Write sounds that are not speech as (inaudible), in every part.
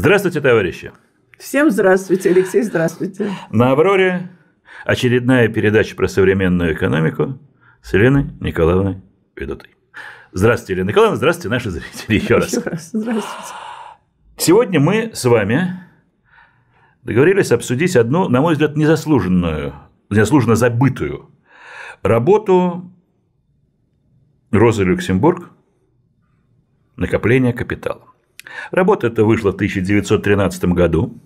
Здравствуйте, товарищи! Всем здравствуйте, Алексей, здравствуйте. На «Авроре» очередная передача про современную экономику с Еленой Николаевной Ведутой. Здравствуйте, Елена Николаевна, здравствуйте, наши зрители, еще, раз. еще раз. Здравствуйте. Сегодня мы с вами договорились обсудить одну, на мой взгляд, незаслуженную, незаслуженно забытую работу Розы Люксембург «Накопление капитала». Работа эта вышла в 1913 году.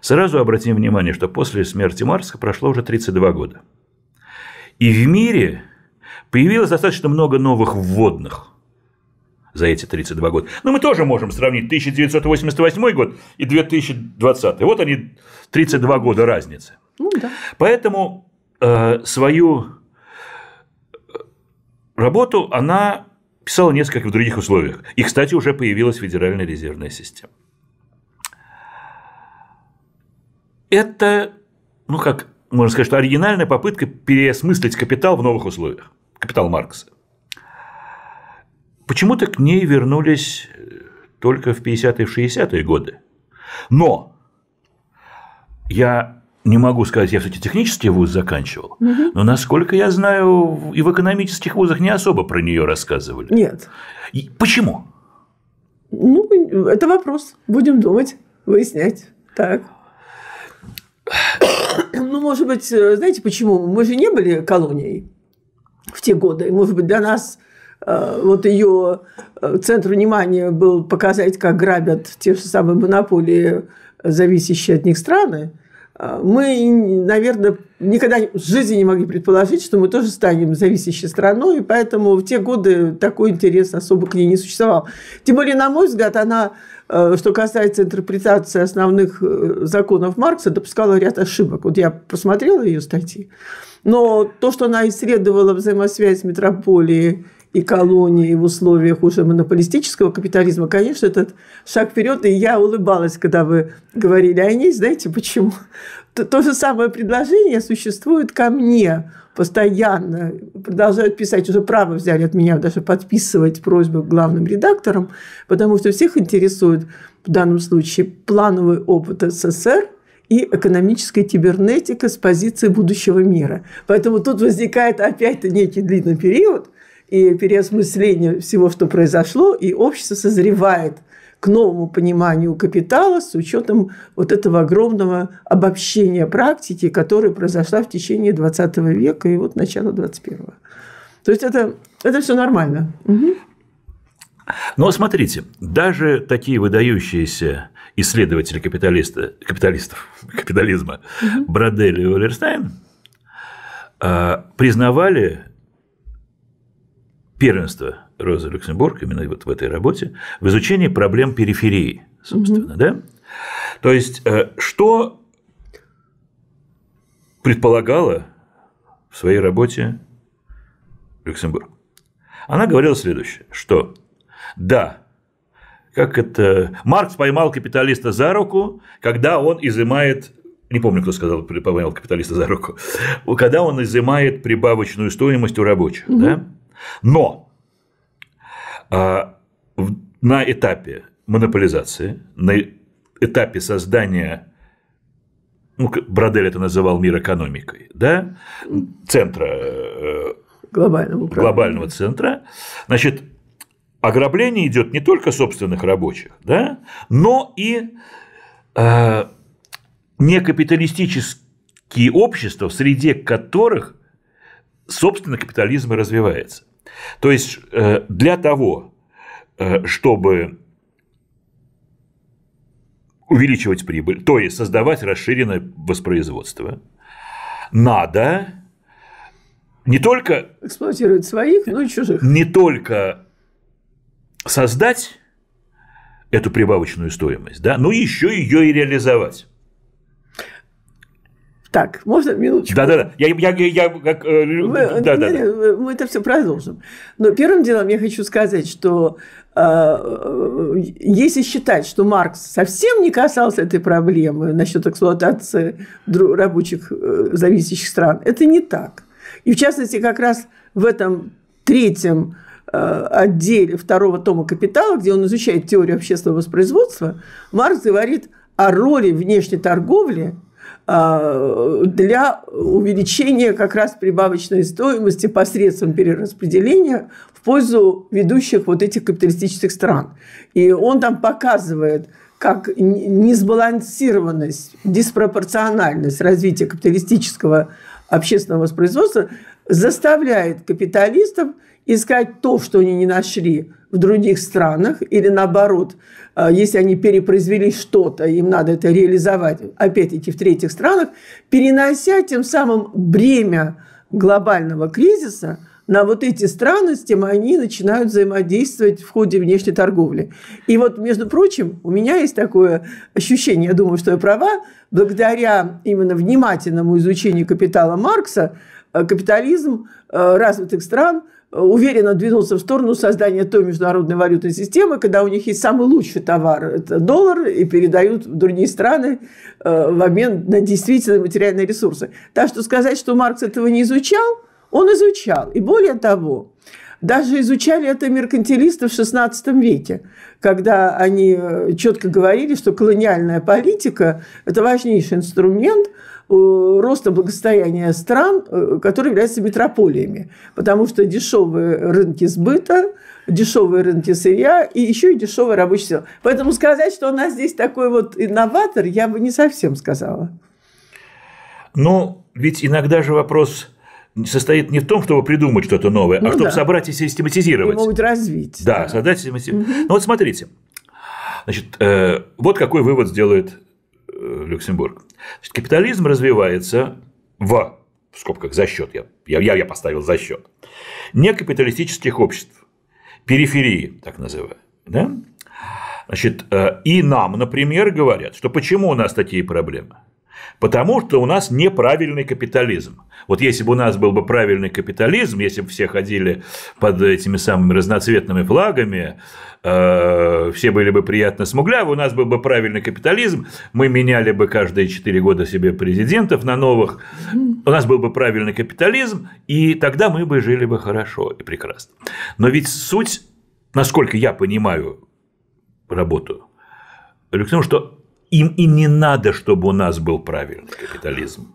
Сразу обратим внимание, что после смерти Марса прошло уже 32 года. И в мире появилось достаточно много новых вводных за эти 32 года. Но ну, мы тоже можем сравнить 1988 год и 2020. Вот они, 32 года разницы. Ну, да. Поэтому э, свою э, работу она писал несколько в других условиях. И, кстати, уже появилась Федеральная резервная система. Это, ну как можно сказать, что оригинальная попытка переосмыслить капитал в новых условиях. Капитал Маркса. Почему-то к ней вернулись э, только в 50-е и 60-е годы. Но я не могу сказать, я, кстати, технический вуз заканчивал, угу. но, насколько я знаю, и в экономических вузах не особо про нее рассказывали. Нет. И почему? Ну, это вопрос. Будем думать, выяснять. Так. ну, может быть, э, знаете почему? Мы же не были колонией в те годы. Может быть, для нас э, вот ее э, центр внимания был показать, как грабят те же самые монополии, зависящие от них страны – мы, наверное, никогда в жизни не могли предположить, что мы тоже станем зависящей страной, и поэтому в те годы такой интерес особо к ней не существовал. Тем более, на мой взгляд, она, э, что касается интерпретации основных э, законов Маркса, допускала ряд ошибок. Вот я посмотрела ее статьи, но то, что она исследовала взаимосвязь метрополии и колонии в условиях уже монополистического капитализма, конечно, этот шаг вперед, и я улыбалась, когда вы говорили о ней, знаете почему? То, то же самое предложение существует ко мне постоянно, продолжают писать, уже право взяли от меня даже подписывать просьбы главным редакторам, потому что всех интересует в данном случае плановый опыт СССР, и экономическая кибернетика с позиции будущего мира. Поэтому тут возникает опять некий длинный период, и переосмысление всего, что произошло, и общество созревает к новому пониманию капитала с учетом вот этого огромного обобщения практики, которая произошла в течение 20 века и вот начала 21. То есть это, это все нормально. Угу. Ну, Но а смотрите, даже такие выдающиеся исследователи капиталиста, капиталистов, (laughs) капитализма угу. и Уоллерстайн а, признавали первенство Розы Люксембург именно вот в этой работе в изучении проблем периферии, собственно, угу. да? То есть, э, что предполагала в своей работе Люксембург? Она говорила следующее, что да, как это, Маркс поймал капиталиста за руку, когда он изымает не помню, кто сказал, поймал капиталиста за руку, когда он изымает прибавочную стоимость у рабочих. Угу. Да? Но а, на этапе монополизации, на этапе создания, ну, Бродель это называл мир экономикой, да, центра, э, глобального, глобального центра, значит, ограбление идет не только собственных рабочих, да, но и э, некапиталистические общества, в среде которых, собственно, капитализм и развивается. То есть э, для того, э, чтобы увеличивать прибыль, то есть создавать расширенное воспроизводство, надо не только эксплуатировать своих, но и чужих. Не только создать эту прибавочную стоимость, да, но еще ее и реализовать. Так, можно минуточку? Да-да-да, я, я, я, как... Э, мы, да, да, да. мы это все продолжим. Но первым делом я хочу сказать, что э, э, если считать, что Маркс совсем не касался этой проблемы насчет эксплуатации рабочих э, зависящих стран, это не так. И в частности, как раз в этом третьем э, отделе второго тома «Капитала», где он изучает теорию общественного воспроизводства, Маркс говорит о роли внешней торговли – а, для увеличения как раз прибавочной стоимости посредством перераспределения в пользу ведущих вот этих капиталистических стран. И он там показывает, как несбалансированность, диспропорциональность развития капиталистического общественного воспроизводства заставляет капиталистов искать то, что они не нашли в других странах, или наоборот, э, если они перепроизвели что-то, им надо это реализовать, опять-таки в третьих странах, перенося тем самым бремя глобального кризиса на вот эти страны, с тем они начинают взаимодействовать в ходе внешней торговли. И вот, между прочим, у меня есть такое ощущение, я думаю, что я права, благодаря именно внимательному изучению капитала Маркса, э, капитализм э, развитых стран – уверенно двинулся в сторону создания той международной валютной системы, когда у них есть самый лучший товар – это доллар, и передают в другие страны э, в обмен на действительные материальные ресурсы. Так что сказать, что Маркс этого не изучал, он изучал. И более того, даже изучали это меркантилисты в XVI веке, когда они э, четко говорили, что колониальная политика – это важнейший инструмент – Э, роста благосостояния стран, э, которые являются метрополиями. Потому что дешевые рынки сбыта, дешевые рынки сырья и еще и дешевая рабочая сила. Поэтому сказать, что у нас здесь такой вот инноватор, я бы не совсем сказала. Ну, ведь иногда же вопрос состоит не в том, чтобы придумать что-то новое, а ну, а чтобы да. собрать и систематизировать. Его развить. Да, да. создать систематизировать. Угу. Ну вот смотрите, значит, э, вот какой вывод сделает Э, Люксембург. Значит, капитализм развивается в, в скобках, за счет, я, я, я поставил за счет, некапиталистических обществ, периферии, так называю, Да? Значит, э, и нам, например, говорят, что почему у нас такие проблемы – Потому что у нас неправильный капитализм. Вот если бы у нас был бы правильный капитализм, если бы все ходили под этими самыми разноцветными флагами, э, все были бы приятно смуглявы, у нас был бы правильный капитализм, мы меняли бы каждые 4 года себе президентов на новых, у нас был бы правильный капитализм, и тогда мы бы жили бы хорошо и прекрасно. Но ведь суть, насколько я понимаю работу, в том, что им и не надо, чтобы у нас был правильный капитализм.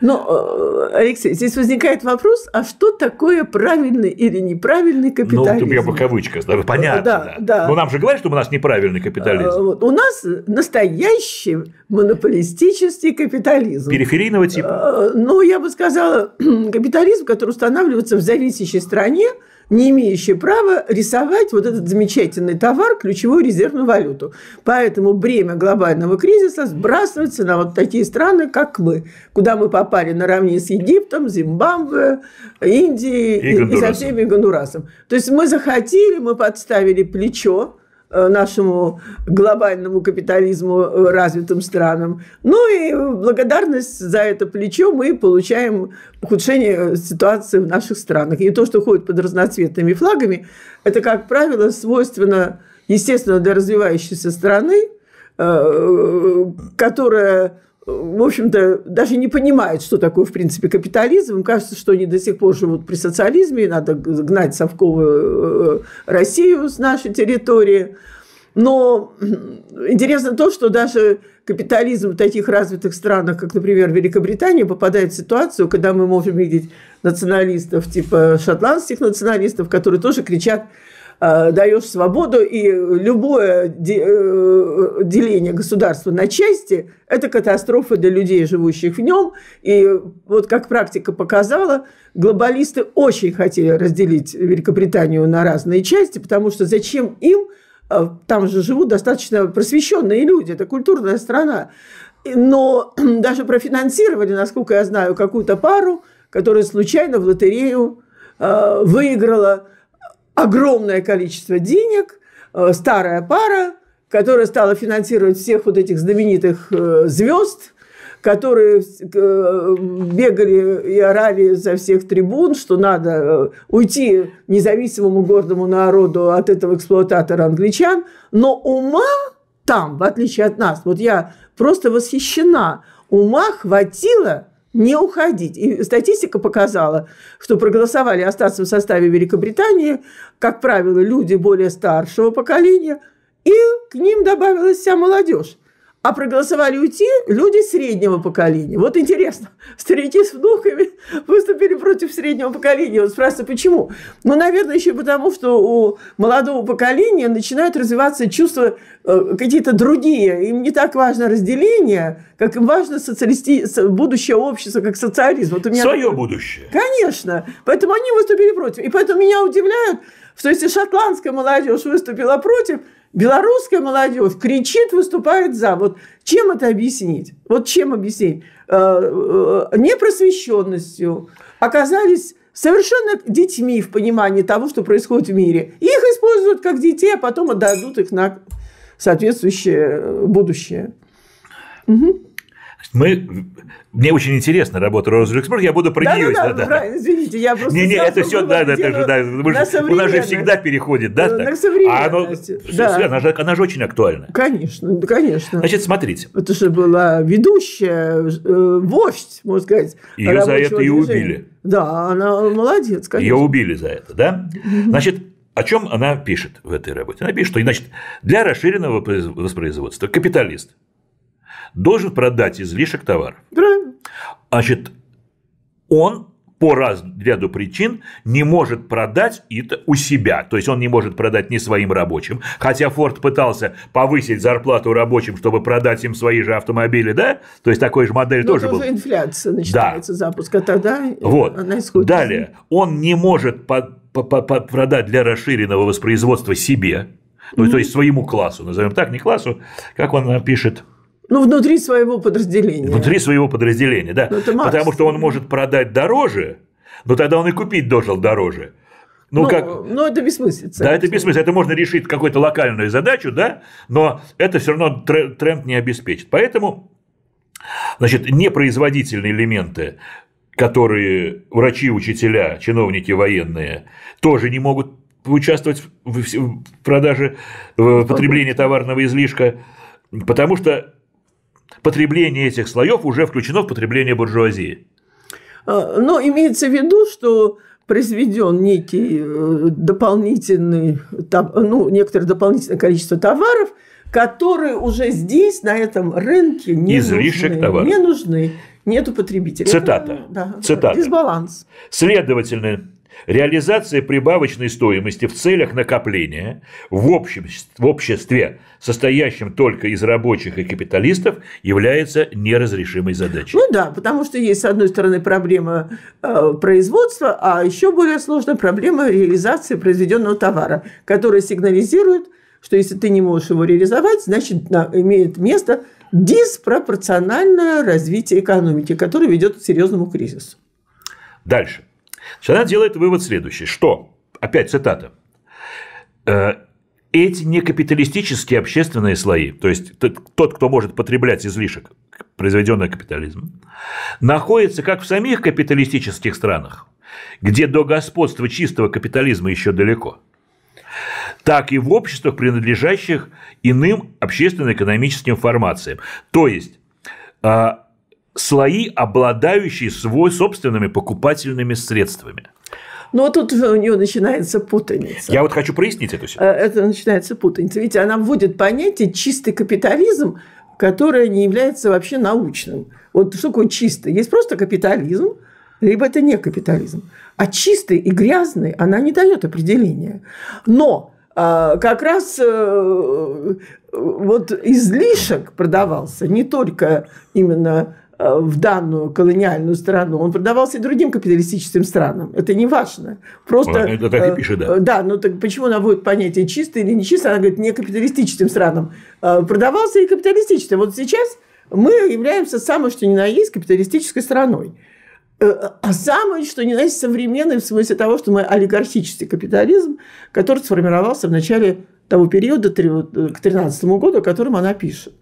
Но, э, Алексей, здесь возникает вопрос, а что такое правильный или неправильный ну, капитализм? Ну, я по кавычках, да, понятно. Да, да. да. Но нам же говорят, что у нас неправильный капитализм. Э, вот. У нас настоящий монополистический капитализм. Периферийного типа? Э, ну, я бы сказала, (clears throat) капитализм, который устанавливается в зависящей стране – не имеющие права рисовать вот этот замечательный товар, ключевую резервную валюту. Поэтому бремя глобального кризиса сбрасывается на вот такие страны, как мы, куда мы попали наравне с Египтом, Зимбабве, Индией и, и, и со всеми Гондурасом. То есть мы захотели, мы подставили плечо, Э, нашему глобальному капитализму э, развитым странам. Ну и благодарность за это плечо мы получаем ухудшение э, ситуации в наших странах. И то, что ходит под разноцветными флагами, это, как правило, свойственно, естественно, для развивающейся страны, которая в общем-то, даже не понимают, что такое, в принципе, капитализм. Им кажется, что они до сих пор живут при социализме, и надо гнать совковую э, Россию с нашей территории. Но интересно то, что даже капитализм в таких развитых странах, как, например, Великобритания, попадает в ситуацию, когда мы можем видеть националистов типа шотландских националистов, которые тоже кричат Э, даешь свободу, и любое э, деление государства на части – это катастрофа для людей, живущих в нем. И вот как практика показала, глобалисты очень хотели разделить Великобританию на разные части, потому что зачем им э, там же живут достаточно просвещенные люди, это культурная страна. Но (clears throat) даже профинансировали, насколько я знаю, какую-то пару, которая случайно в лотерею выиграла огромное количество денег, э, старая пара, которая стала финансировать всех вот этих знаменитых э, звезд, которые э, бегали и орали за всех трибун, что надо уйти независимому гордому народу от этого эксплуататора англичан, но ума там, в отличие от нас, вот я просто восхищена, ума хватило – не уходить. И статистика показала, что проголосовали остаться в составе Великобритании, как правило, люди более старшего поколения, и к ним добавилась вся молодежь а проголосовали уйти люди среднего поколения. Вот интересно, старики с внуками выступили против среднего поколения. Вот спрашивается, почему? Ну, наверное, еще потому, что у молодого поколения начинают развиваться чувства э, какие-то другие. Им не так важно разделение, как им важно социалисти... будущее общества, как социализм. Вот у меня... Свое будущее. Конечно. Поэтому они выступили против. И поэтому меня удивляют, что если шотландская молодежь выступила против – Белорусская молодежь кричит, выступает за. Вот чем это объяснить? Вот чем объяснить? Э, э, непросвещенностью оказались совершенно детьми в понимании того, что происходит в мире. Их используют как детей, а потом отдадут их на соответствующее э, будущее. Угу мы... Мне очень интересна работа Розенберг. Я буду про да, нее. Ну, да, да, да, Извините, я просто... Не, не, это все, да, да, это же, да. у нас же всегда переходит, да? Ну, на так? А оно, да. Она, же, она же очень актуальна. Конечно, да, конечно. Значит, смотрите. Это же была ведущая, э, вождь, можно сказать. Ее за это движения. и убили. Да, она молодец, конечно. Ее убили за это, да? Значит, о чем она пишет в этой работе? Она пишет, что, значит, для расширенного воспроизводства капиталист – должен продать излишек товара. Да. Значит, он по разряду причин не может продать это у себя. То есть он не может продать не своим рабочим. Хотя Форд пытался повысить зарплату рабочим, чтобы продать им свои же автомобили, да? То есть такой же модель Но ну, тоже был. инфляция начинается, да. запуск, а тогда вот. она исходит. Далее, он не может продать для расширенного воспроизводства себе, ну, mm -hmm. то есть своему классу, назовем так, не классу, как он пишет – ну, внутри своего подразделения. Внутри своего подразделения, да. Ну, потому что он может продать дороже, но тогда он и купить должен дороже. Ну, ну, как... ну, это бессмыслица. Да, это бессмыслица. Это можно решить какую-то локальную задачу, да, но это все равно тренд не обеспечит. Поэтому, значит, непроизводительные элементы, которые врачи, учителя, чиновники военные тоже не могут участвовать в продаже, в потреблении товарного излишка, потому что потребление этих слоев уже включено в потребление буржуазии. А, но имеется в виду, что произведен некий э, дополнительный, ну, некоторое дополнительное количество товаров, которые уже здесь, на этом рынке, не Излишек нужны. Товаров. Не нужны. Нету потребителей. Цитата. Это, да, Цитата. Дисбаланс. Следовательно, Реализация прибавочной стоимости в целях накопления в, общем, в обществе, состоящем только из рабочих и капиталистов, является неразрешимой задачей. Ну да, потому что есть, с одной стороны, проблема э, производства, а еще более сложная проблема реализации произведенного товара, которая сигнализирует, что если ты не можешь его реализовать, значит, на, имеет место диспропорциональное развитие экономики, которое ведет к серьезному кризису. Дальше. То она делает вывод следующий, что, опять цитата, «Э, эти некапиталистические общественные слои, то есть тот, кто может потреблять излишек, произведенный капитализмом, находится как в самих капиталистических странах, где до господства чистого капитализма еще далеко, так и в обществах, принадлежащих иным общественно-экономическим формациям. То есть а, слои, обладающие свой собственными покупательными средствами. Но ну, а тут у нее начинается путаница. Я вот хочу прояснить эту ситуацию. Э, это начинается путаница. Видите, она вводит понятие чистый капитализм, которое не является вообще научным. Вот что такое чистый? Есть просто капитализм, либо это не капитализм. А чистый и грязный она не дает определения. Но а, как раз э, э, вот излишек продавался не только именно Э, в данную колониальную страну, он продавался и другим капиталистическим странам. Это не важно. Просто, это так и э, пишет, да. Да, ну так почему она будет понятие чистое или нечистое? Она говорит, не капиталистическим странам. Э, продавался и капиталистическим. Вот сейчас мы являемся самой, что ни на есть, капиталистической страной. А самое, что ни на есть, современной в смысле того, что мы олигархический капитализм, который сформировался в начале того периода к 2013 году, о котором она пишет.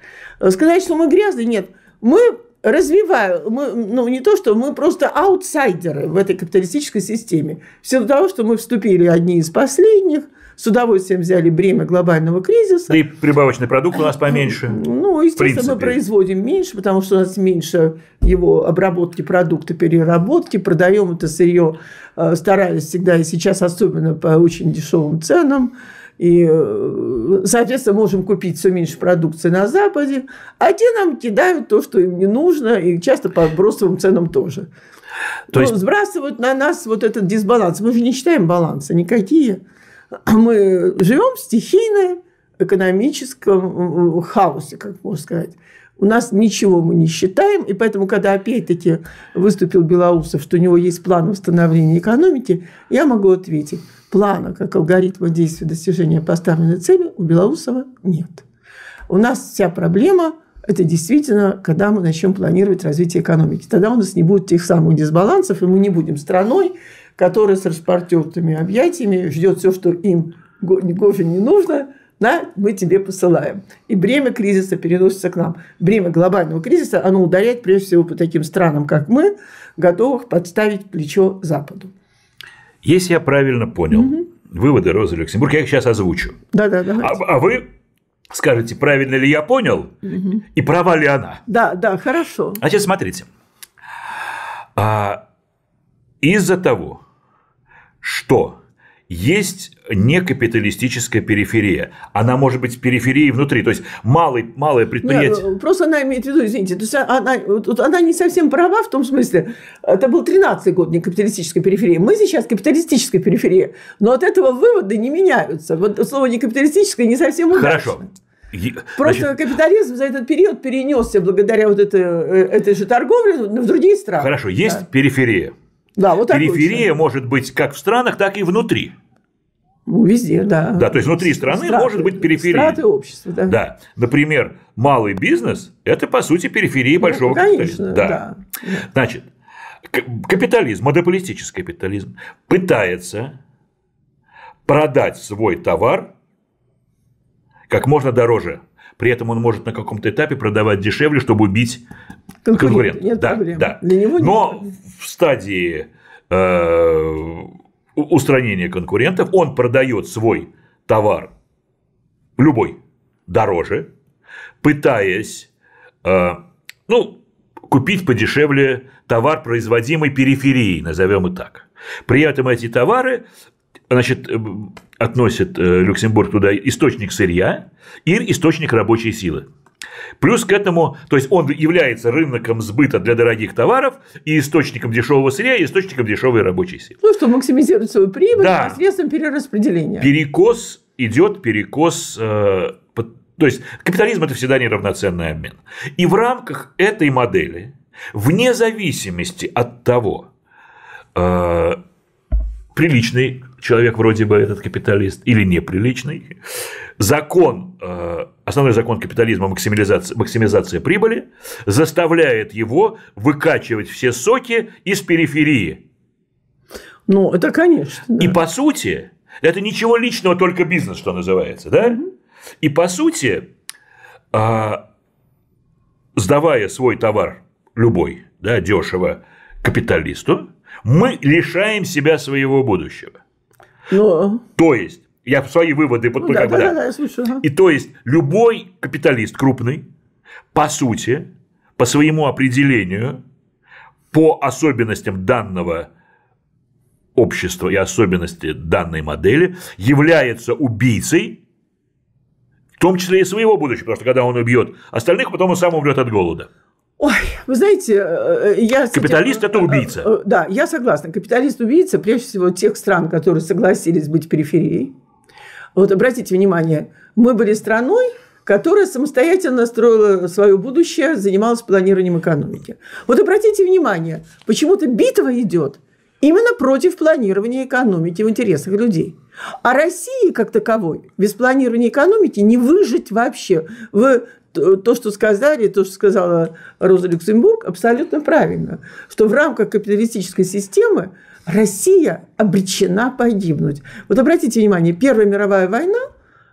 Сказать, что мы грязные, нет. Мы развиваю, мы, ну не то, что мы просто аутсайдеры в этой капиталистической системе. Все до того, что мы вступили одни из последних, с удовольствием взяли бремя глобального кризиса. Да и прибавочный продукт у нас поменьше. Ну, ну естественно, мы производим меньше, потому что у нас меньше его обработки продукта, переработки. Продаем это сырье, э, старались всегда и сейчас особенно по очень дешевым ценам. И, э, соответственно, можем купить все меньше продукции на Западе, а те нам кидают то, что им не нужно, и часто по бросовым ценам тоже. То ну, есть... сбрасывают на нас вот этот дисбаланс. Мы же не считаем баланса никакие. Мы живем в стихийном экономическом э, хаосе, как можно сказать. У нас ничего мы не считаем, и поэтому, когда опять-таки выступил Белоусов, что у него есть план восстановления экономики, я могу ответить, плана, как алгоритма действия достижения поставленной цели, у Белоусова нет. У нас вся проблема – это действительно, когда мы начнем планировать развитие экономики. Тогда у нас не будет тех самых дисбалансов, и мы не будем страной, которая с распортертыми объятиями ждет все, что им кофе не нужно, да, мы тебе посылаем. И бремя кризиса переносится к нам. Бремя глобального кризиса, оно ударяет прежде всего по таким странам, как мы, готовых подставить плечо Западу. Если я правильно понял угу. выводы Розы Люксембург, я их сейчас озвучу. Да, да, да. А, а, вы скажете, правильно ли я понял, угу. и права ли она. Да, да, хорошо. А сейчас смотрите. А, из-за того, что есть некапиталистическая периферия. Она может быть периферией внутри, то есть малый, малое предприятие. Нет, ну, просто она имеет в виду, извините, то есть а, она, вот, она не совсем права в том смысле, это был 13-й год некапиталистической периферии, мы сейчас капиталистическая периферия, но от этого выводы не меняются. Вот слово некапиталистическое не совсем удачно. Хорошо. Просто Значит, капитализм за этот период перенесся благодаря вот этой, э, этой же торговле в другие страны. Хорошо, есть да. периферия. Да, вот Периферия вот. может быть как в странах, так и внутри. Ну, везде, да. Да, то есть внутри страны страты, может быть периферия. Страты общества, да. Да. Например, малый бизнес – это, по сути, периферия ну, большого ну, конечно, капитализма. Да. да. Значит, капитализм, монополистический капитализм пытается продать свой товар как можно дороже. При этом он может на каком-то этапе продавать дешевле, чтобы убить конкурента. конкурента. Нет да, проблем. Да. Для него Но нет. в стадии э Устранение конкурентов, он продает свой товар, любой, дороже, пытаясь э, ну, купить подешевле товар, производимый периферией, назовем и так. При этом эти товары значит, э, относят э, Люксембург туда источник сырья и источник рабочей силы. Плюс к этому, то есть он является рынком сбыта для дорогих товаров и источником дешевого сырья, и источником дешевой рабочей силы. Ну, что максимизирует свою прибыль да. посредством перераспределения. Перекос идет, перекос э, то есть капитализм – это всегда неравноценный обмен. И в рамках этой модели, вне зависимости от того, э, приличный человек вроде бы этот капиталист или неприличный, закон, э, основной закон капитализма максимализация, максимизация прибыли, заставляет его выкачивать все соки из периферии. Ну, это конечно. Да. И по сути, это ничего личного, только бизнес, что называется, да? Угу. И по сути, а, сдавая свой товар любой, да, дешево капиталисту, мы лишаем себя своего будущего. Но... Ну, а? То есть я свои выводы... Ну, да, да. Да, да, я слушаю. Ага. И то есть, любой капиталист крупный, по сути, по своему определению, по особенностям данного общества и особенности данной модели, является убийцей, в том числе и своего будущего, потому что когда он убьет остальных, потом он сам умрет от голода. Ой, вы знаете, э, э, я... Капиталист этим, – это э, убийца. Да, я согласна. Капиталист – убийца, прежде всего, тех стран, которые согласились быть периферией вот обратите внимание, мы были страной, которая самостоятельно строила свое будущее, занималась планированием экономики. Вот обратите внимание, почему-то битва идет именно против планирования экономики в интересах людей. А России как таковой без планирования экономики не выжить вообще. Вы то, что сказали, то, что сказала Роза Люксембург, абсолютно правильно, что в рамках капиталистической системы Россия обречена погибнуть. Вот обратите внимание, Первая мировая война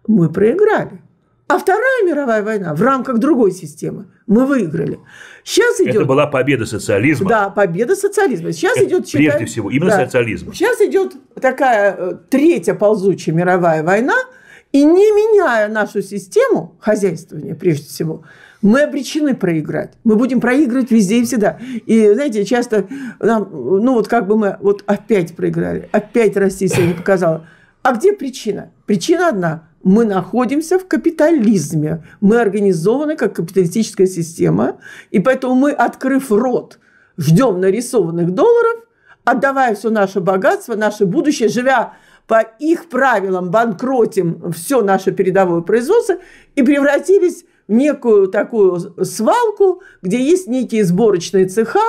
мы проиграли. А Вторая мировая война в рамках другой системы мы выиграли. Сейчас идет... Это была победа социализма. Да, победа социализма. Сейчас Это идет... Считай... Прежде всего, именно да, социализма. Сейчас идет такая э, третья ползучая мировая война – и не меняя нашу систему хозяйствования, прежде всего, мы обречены проиграть. Мы будем проигрывать везде и всегда. И, знаете, часто нам, ну вот как бы мы вот опять проиграли, опять Россия сегодня показала. А где причина? Причина одна. Мы находимся в капитализме. Мы организованы как капиталистическая система. И поэтому мы, открыв рот, ждем нарисованных долларов, отдавая все наше богатство, наше будущее, живя по их правилам банкротим все наше передовое производство и превратились в некую такую свалку, где есть некие сборочные цеха,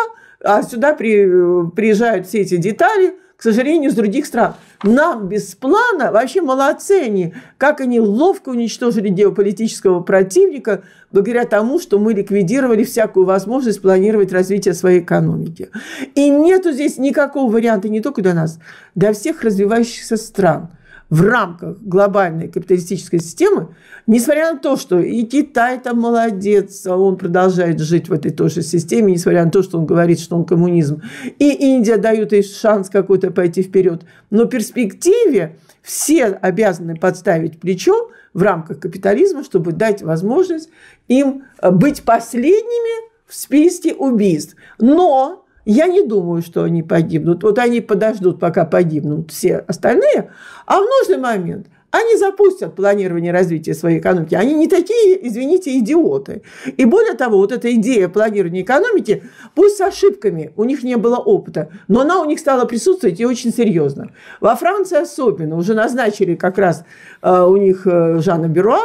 а сюда при, приезжают все эти детали – к сожалению, из других стран. Нам без плана вообще молодцы они, как они ловко уничтожили геополитического противника благодаря тому, что мы ликвидировали всякую возможность планировать развитие своей экономики. И нету здесь никакого варианта не только для нас, для всех развивающихся стран – в рамках глобальной капиталистической системы, несмотря на то, что и Китай там молодец, а он продолжает жить в этой той же системе, несмотря на то, что он говорит, что он коммунизм, и Индия дает ей шанс какой-то пойти вперед, но в перспективе все обязаны подставить плечо в рамках капитализма, чтобы дать возможность им быть последними в списке убийств. Но я не думаю, что они погибнут. Вот они подождут, пока погибнут все остальные, а в нужный момент они запустят планирование развития своей экономики. Они не такие, извините, идиоты. И более того, вот эта идея планирования экономики, пусть с ошибками, у них не было опыта, но она у них стала присутствовать и очень серьезно. Во Франции особенно. Уже назначили как раз э, у них э, Жанна Беруа,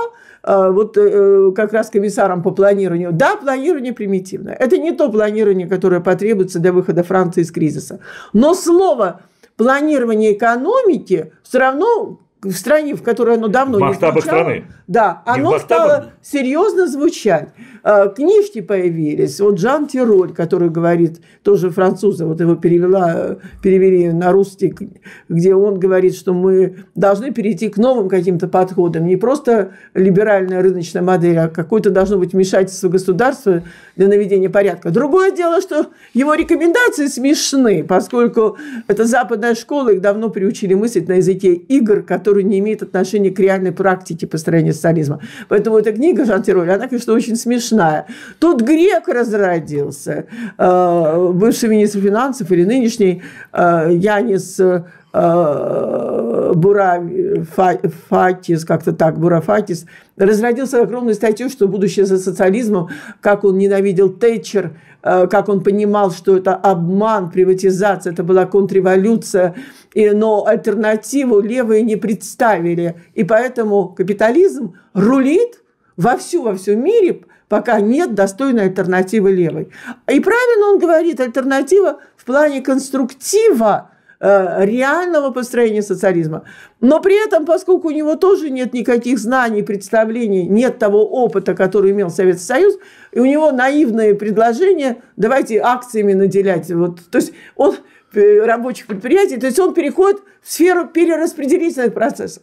Э, вот э, э, как раз комиссаром по планированию. Да, планирование примитивное. Это не то планирование, которое потребуется для выхода Франции из кризиса. Но слово планирование экономики все равно в стране, в которой оно давно не звучало. страны. Да, оно стало серьезно звучать. Э, книжки появились. Вот Жан Тироль, который говорит, тоже француза, вот его перевела, э, перевели на русский, где он говорит, что мы должны перейти к новым каким-то подходам. Не просто либеральная рыночная модель, а какое-то должно быть вмешательство государства для наведения порядка. Другое дело, что его рекомендации смешны, поскольку это западная школа их давно приучили мыслить на языке игр, которые не имеют отношения к реальной практике построения социализма. Поэтому эта книга Жан она, конечно, очень смешная. Тут грек разродился, э, бывший министр финансов или нынешний э, Янис Э, Бурафатис, как-то так, Бурафатис, разродился огромной статью, что будущее за социализмом, как он ненавидел Тэтчер, э, как он понимал, что это обман, приватизация, это была контрреволюция, и, но альтернативу левые не представили. И поэтому капитализм рулит во всю во всем мире, пока нет достойной альтернативы левой. И правильно он говорит, альтернатива в плане конструктива – Э, реального построения социализма. Но при этом, поскольку у него тоже нет никаких знаний, представлений, нет того опыта, который имел Советский Союз, и у него наивные предложения, давайте акциями наделять. Вот. То есть он э, рабочих предприятий, то есть он переходит в сферу перераспределительных процессов.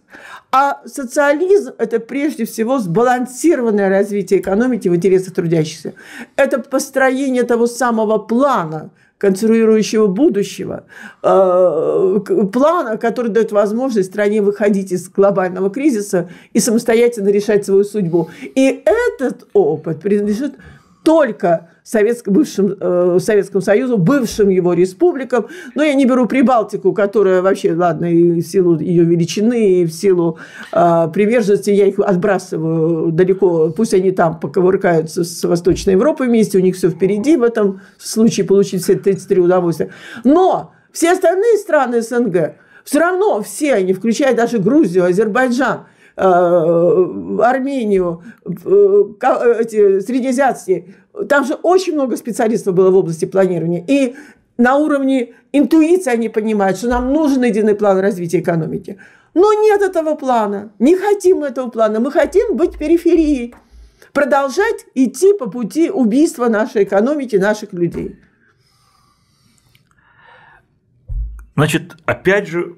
А социализм – это прежде всего сбалансированное развитие экономики в интересах трудящихся. Это построение того самого плана – конструирующего будущего, а, плана, который дает возможность стране выходить из глобального кризиса и самостоятельно решать свою судьбу. И этот опыт принадлежит только Советск, бывшим, э, Советскому Союзу, бывшим его республикам. Но я не беру Прибалтику, которая вообще, ладно, и в силу ее величины, и в силу э, приверженности, я их отбрасываю далеко. Пусть они там поковыркаются с Восточной Европой вместе, у них все впереди в этом случае получить все 33 удовольствия. Но все остальные страны СНГ, все равно все они, включая даже Грузию, Азербайджан – Э, Армению, э, эти, Среднеазиатские. Там же очень много специалистов было в области планирования. И на уровне интуиции они понимают, что нам нужен единый план развития экономики. Но нет этого плана. Не хотим этого плана. Мы хотим быть периферией. Продолжать идти по пути убийства нашей экономики, наших людей. Значит, опять же,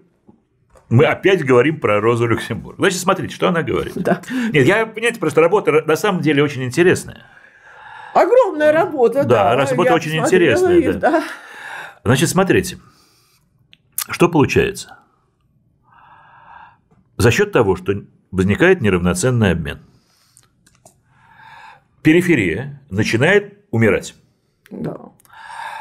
мы опять говорим про Розу Люксембург. Значит, смотрите, что она говорит. Да. Нет, я, понимаете, просто работа на самом деле очень интересная. Огромная работа, да. Да, работа очень интересная. Их, да. да. Значит, смотрите, что получается? За счет того, что возникает неравноценный обмен, периферия начинает умирать. Да.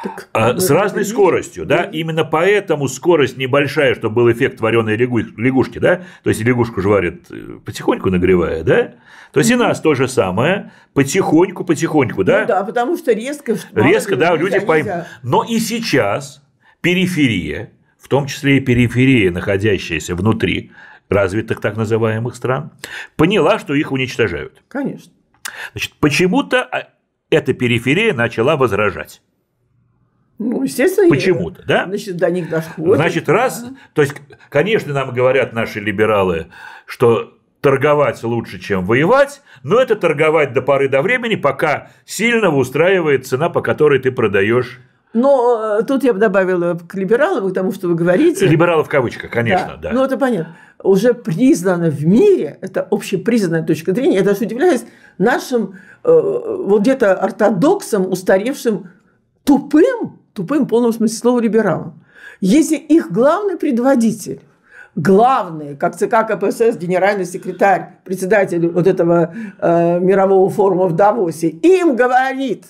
Так, а, с разной видеть. скоростью, да? да, именно поэтому скорость небольшая, чтобы был эффект вареной лягушки, да, то есть лягушку же варят э, потихоньку нагревая, да, то есть и нас то же самое, потихоньку, потихоньку, ну да? Ну, да, потому что резко. Резко, да, люди поймут. Но и сейчас периферия, в том числе и периферия, находящаяся внутри развитых так называемых стран, поняла, что их уничтожают. Конечно. Значит, почему-то а, эта периферия начала возражать. Ну, естественно. Почему-то, да? Значит, до них доходит. Значит, раз, то есть, конечно, нам говорят наши либералы, что торговать лучше, чем воевать, но это торговать до поры до времени, пока сильно устраивает цена, по которой ты продаешь но э, тут я бы добавила к либералам, к тому, что вы говорите. Либералы в кавычках, конечно, да. да. Ну, это понятно. Уже признано в мире, это общепризнанная точка зрения, я даже удивляюсь нашим э, вот где-то ортодоксам, устаревшим, тупым тупым в полном смысле слова либералом. Если их главный предводитель, главный, как ЦК КПСС, генеральный секретарь, председатель вот этого э, мирового форума в Давосе, им говорит,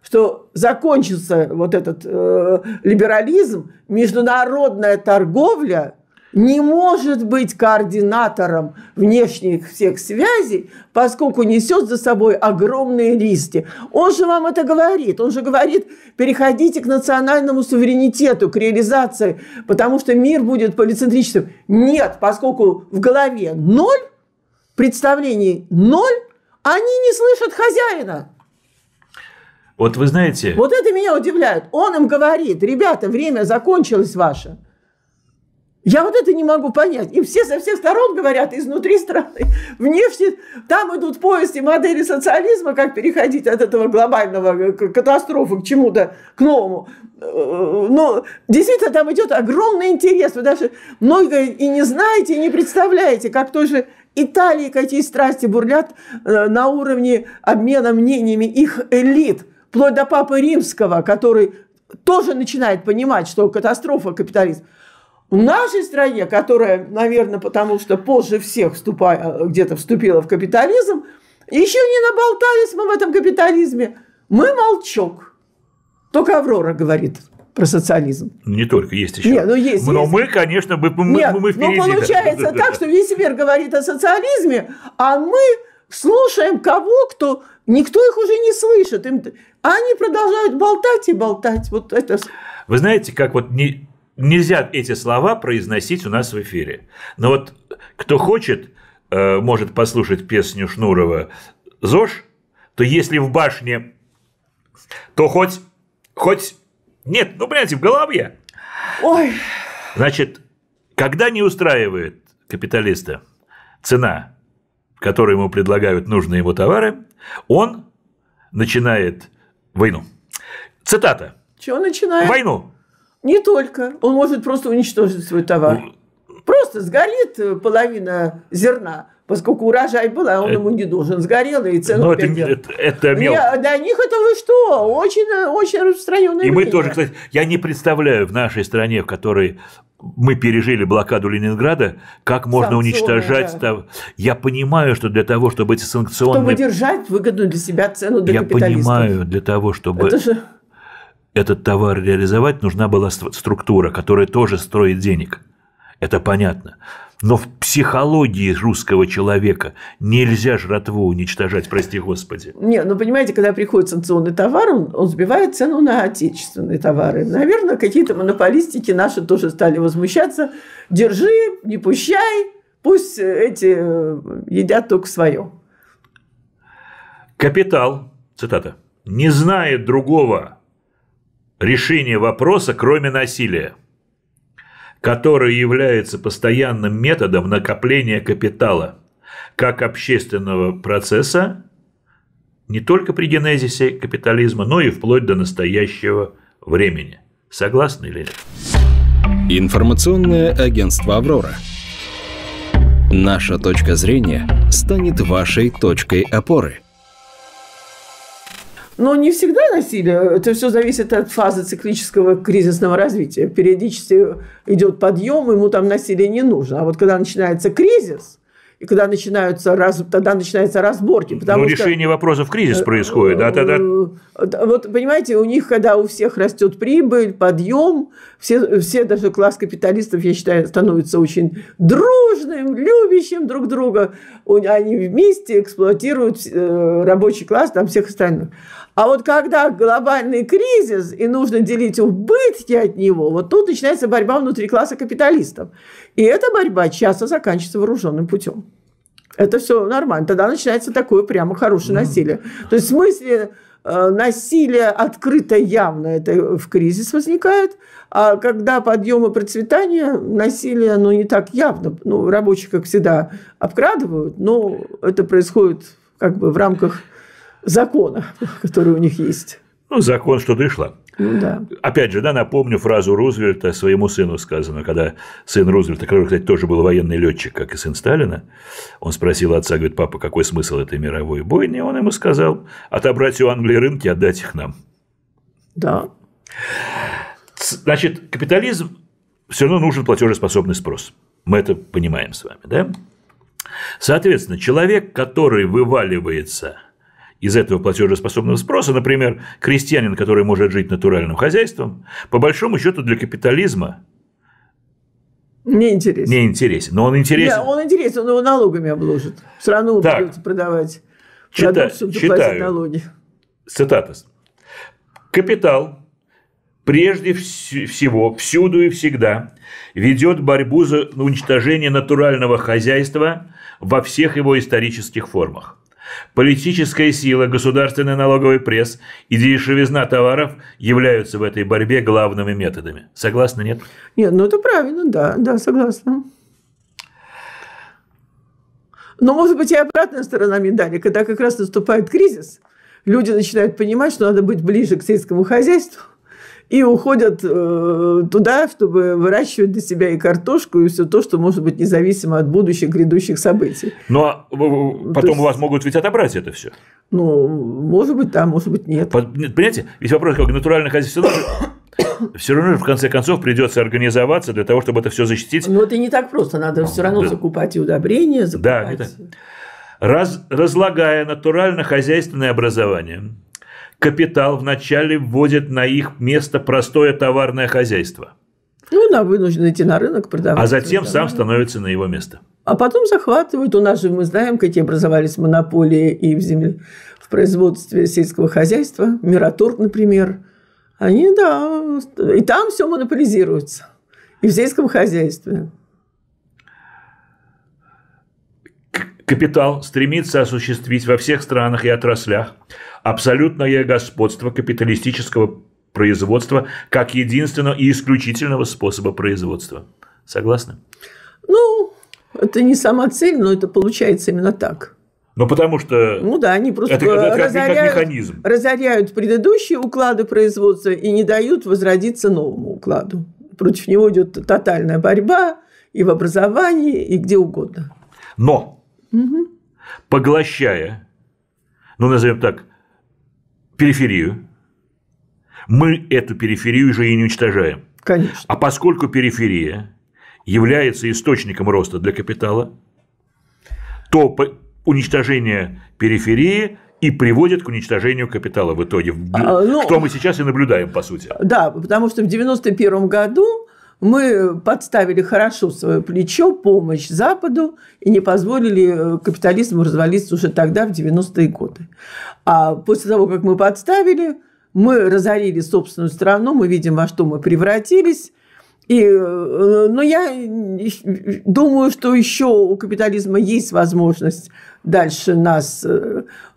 что закончится вот этот э, либерализм, международная торговля – не может быть координатором внешних всех связей, поскольку несет за собой огромные риски. Он же вам это говорит. Он же говорит, переходите к национальному суверенитету, к реализации, потому что мир будет полицентричным. Нет, поскольку в голове ноль, представлений ноль, они не слышат хозяина. Вот вы знаете... Вот это меня удивляет. Он им говорит, ребята, время закончилось ваше. Я вот это не могу понять. И все со всех сторон говорят, изнутри страны, внешне. Там идут поиски модели социализма, как переходить от этого глобального катастрофы к чему-то, к новому. Э, Но ну, действительно там идет огромный интерес. Вы даже много и не знаете, и не представляете, как тоже Италии какие страсти бурлят э, на уровне обмена мнениями их элит. Вплоть до Папы Римского, который тоже начинает понимать, что катастрофа капитализма. В нашей стране, которая, наверное, потому что позже всех э, где-то вступила в капитализм, еще не наболтались мы в этом капитализме. Мы молчок. Только Аврора говорит про социализм. Не только, есть еще. Нет, ну есть. Но есть. мы, конечно, мы, мы, Нет, мы ну, впереди. Ну, получается да, так, что весь мир говорит о социализме, а мы слушаем кого, кто... Никто их уже не слышит. Им... А Они продолжают болтать и болтать. Вот это... Вы знаете, как вот не нельзя эти слова произносить у нас в эфире. Но вот кто хочет, э, может послушать песню Шнурова «ЗОЖ», то если в башне, то хоть, хоть, нет, ну, понимаете, в голове. Ой. Значит, когда не устраивает капиталиста цена, которую ему предлагают нужные ему товары, он начинает войну. Цитата. Чего начинает? Войну. Не только. Он может просто уничтожить свой товар. Ну, просто сгорит э, половина зерна, поскольку урожай был, а он э, ему не должен. Сгорел, и цену Но это, это, это мел... Для, а для них это вы что? Очень, э, очень распространенный. И мы тоже, кстати, я не представляю в нашей стране, в которой мы пережили блокаду Ленинграда, как можно Санкционы, уничтожать... Да. Я понимаю, что для того, чтобы эти санкционные... Чтобы держать выгодную для себя цену для капиталистов. Я понимаю, для того, чтобы... Это же этот товар реализовать, нужна была структура, которая тоже строит денег. Это понятно. Но в психологии русского человека нельзя жратву уничтожать, прости господи. Не, ну понимаете, когда приходит санкционный товар, он, он сбивает цену на отечественные товары. Наверное, какие-то монополистики наши тоже стали возмущаться. Держи, не пущай, пусть э, эти э, едят только свое. Капитал, цитата, не знает другого Решение вопроса, кроме насилия, которое является постоянным методом накопления капитала как общественного процесса, не только при генезисе капитализма, но и вплоть до настоящего времени. Согласны ли? Информационное агентство «Аврора». Наша точка зрения станет вашей точкой опоры – но не всегда насилие. Это все зависит от фазы циклического кризисного развития. Периодически идет подъем, ему там насилие не нужно. А вот когда начинается кризис – когда начинаются раз, тогда начинаются разборки. Потому ну, что, решение вопросов кризис э, происходит, да, тогда. Э, э, вот понимаете, у них, когда у всех растет прибыль, подъем, все, все даже класс капиталистов, я считаю, становится очень дружным, любящим друг друга. Они вместе эксплуатируют рабочий класс, там всех остальных. А вот когда глобальный кризис, и нужно делить убытки от него, вот тут начинается борьба внутри класса капиталистов. И эта борьба часто заканчивается вооруженным путем. Это все нормально. Тогда начинается такое прямо хорошее насилие. То есть в смысле э, насилие открыто явно это в кризис возникает, а когда подъемы процветания, насилие, ну, не так явно. Ну, рабочие как всегда, обкрадывают, но это происходит как бы в рамках закона, который у них есть. Ну, закон, что ты ну, да. Опять же, да, напомню фразу Рузвельта своему сыну сказанную, когда сын Рузвельта, который, кстати, тоже был военный летчик, как и сын Сталина, он спросил отца, говорит, папа, какой смысл этой мировой бойни? И он ему сказал, отобрать у Англии рынки, отдать их нам. Да. Значит, капитализм все равно нужен платежеспособный спрос. Мы это понимаем с вами, да? Соответственно, человек, который вываливается – из этого платежеспособного спроса, например, крестьянин, который может жить натуральным хозяйством, по большому счету для капитализма не интересен. Не интересен. Но он интересен. Да, он интересен, но его налогами обложит. Страну так, придется продавать. Чита, читаю. налоги. Цитата. Капитал прежде всего, всюду и всегда ведет борьбу за уничтожение натурального хозяйства во всех его исторических формах. Политическая сила, государственный налоговый пресс и дешевизна товаров являются в этой борьбе главными методами. Согласны, нет? Нет, ну это правильно, да, да, согласна. Но, может быть, и обратная сторона медали, когда как раз наступает кризис, люди начинают понимать, что надо быть ближе к сельскому хозяйству, и уходят э, туда, чтобы выращивать для себя и картошку, и все то, что может быть независимо от будущих грядущих событий. Но ну, а потом есть... у вас могут ведь отобрать это все. Ну, может быть, да, может быть, нет. Понимаете, весь вопрос как натуральное хозяйство (coughs) все равно в конце концов придется организоваться для того, чтобы это все защитить. Но ну, это не так просто. Надо все равно да. закупать и удобрения, закупать. Да, это... Раз, разлагая натурально-хозяйственное образование, капитал вначале вводит на их место простое товарное хозяйство. Ну, на вынуждена идти на рынок продавать. А затем сам становится на его место. А потом захватывают. У нас же мы знаем, какие образовались монополии и в земле, в производстве сельского хозяйства. Мираторг, например. Они, да, и там все монополизируется. И в сельском хозяйстве. Капитал стремится осуществить во всех странах и отраслях абсолютное господство капиталистического производства как единственного и исключительного способа производства. Согласны? Ну, это не сама цель, но это получается именно так. Ну, потому что... Ну да, они просто это, это разоряют, механизм. разоряют предыдущие уклады производства и не дают возродиться новому укладу. Против него идет тотальная борьба и в образовании, и где угодно. Но, угу. поглощая, ну, назовем так, периферию, мы эту периферию же и не уничтожаем. Конечно. А поскольку периферия является источником роста для капитала, то уничтожение периферии и приводит к уничтожению капитала в итоге, а, ну, что мы сейчас и наблюдаем, по сути. Да, потому что в 1991 году мы подставили хорошо свое плечо, помощь Западу и не позволили э, капитализму развалиться уже тогда, в 90-е годы. А после того, как мы подставили, мы разорили собственную страну, мы видим, во что мы превратились. И, э, но я э, думаю, что еще у капитализма есть возможность дальше нас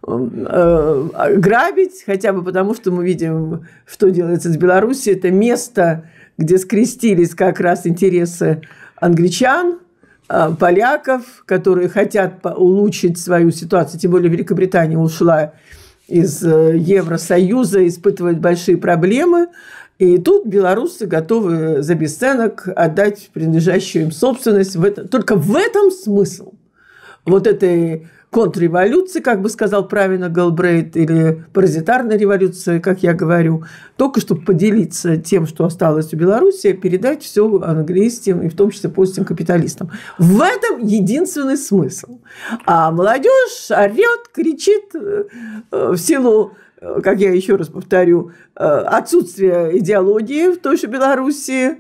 грабить, хотя бы потому, что мы видим, что делается с Белоруссией. Это место, где скрестились как раз интересы англичан, а, поляков, которые хотят улучшить свою ситуацию, тем более Великобритания ушла из э, Евросоюза, испытывает большие проблемы. И тут белорусы готовы за бесценок отдать принадлежащую им собственность. В это, только в этом смысл вот этой контрреволюции, как бы сказал правильно Галбрейт, или паразитарной революции, как я говорю, только чтобы поделиться тем, что осталось у Беларуси, передать все английским и в том числе польским капиталистам. В этом единственный смысл. А молодежь орет, кричит э, в силу э, как я еще раз повторю, э, отсутствие идеологии в той же Белоруссии,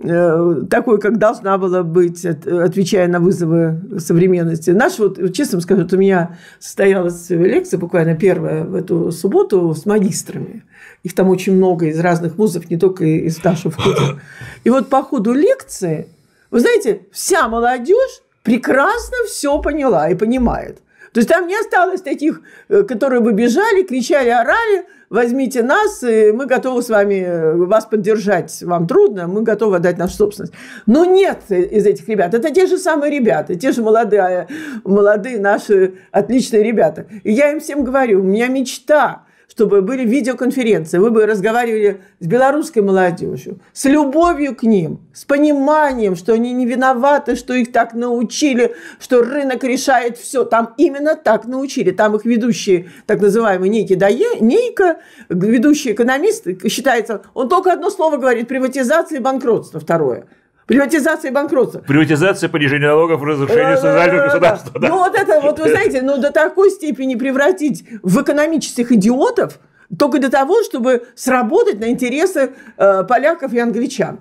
Э, такой, как должна была быть, отвечая на вызовы современности. Наш, вот, честно скажу, у меня состоялась лекция буквально первая в эту субботу с магистрами. Их там очень много из разных вузов, не только из нашего вуза. И вот по ходу лекции, вы знаете, вся молодежь прекрасно все поняла и понимает. То есть там не осталось таких, э, которые бы бежали, кричали, орали, возьмите нас, и мы готовы с вами э, вас поддержать. Вам трудно, мы готовы отдать нашу собственность. Но нет из этих ребят. Это те же самые ребята, те же молодые, молодые наши отличные ребята. И я им всем говорю, у меня мечта – чтобы были видеоконференции, вы бы разговаривали с белорусской молодежью, с любовью к ним, с пониманием, что они не виноваты, что их так научили, что рынок решает все. Там именно так научили. Там их ведущие, так называемые Ники Дае, Нейка, ведущий экономист, считается, он только одно слово говорит, приватизация и банкротство, второе – Приватизация и банкротство. Приватизация, понижение налогов, разрушение социального государства. Да. Ну, вот это, вот вы знаете, ну, до такой степени превратить в экономических идиотов, только для того, чтобы сработать на интересы э, поляков и англичан.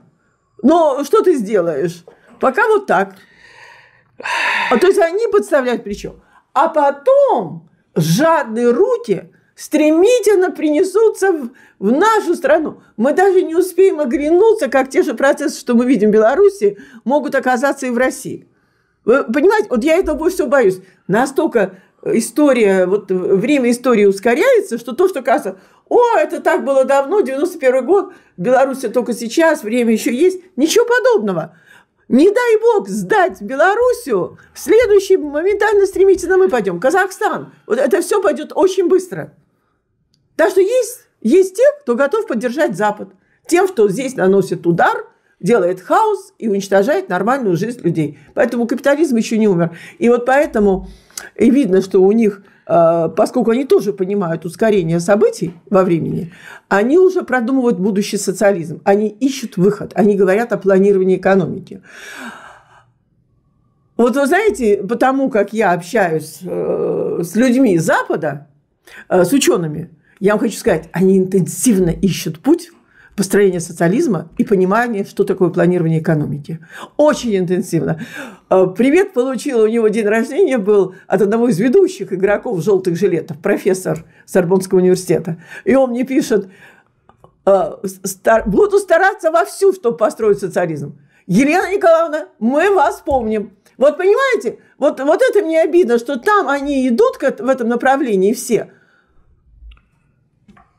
Но что ты сделаешь? Пока вот так. А, то есть они подставляют плечо. А потом жадные руки – стремительно принесутся в, в нашу страну. Мы даже не успеем оглянуться, как те же процессы, что мы видим в Беларуси, могут оказаться и в России. Вы понимаете, вот я этого больше всего боюсь. Настолько история, вот время истории ускоряется, что то, что кажется, о, это так было давно, 91 год, Беларусь только сейчас, время еще есть, ничего подобного. Не дай бог сдать Белоруссию, в следующий моментально стремительно мы пойдем. Казахстан. Вот это все пойдет очень быстро. Так что есть, есть те, кто готов поддержать Запад. Тем, кто здесь наносит удар, делает хаос и уничтожает нормальную жизнь людей. Поэтому капитализм еще не умер. И вот поэтому и видно, что у них э, поскольку они тоже понимают ускорение событий во времени, они уже продумывают будущий социализм, они ищут выход, они говорят о планировании экономики. Вот вы знаете, потому как я общаюсь э, с людьми Запада, э, с учеными, я вам хочу сказать, они интенсивно ищут путь построения социализма и понимания, что такое планирование экономики. Очень интенсивно. Э, привет получил, у него день рождения был от одного из ведущих игроков «Желтых жилетов», профессор Сорбонского университета. И он мне пишет, э, буду стараться вовсю, чтобы построить социализм. Елена Николаевна, мы вас помним. Вот понимаете, вот, вот это мне обидно, что там они идут в этом направлении все –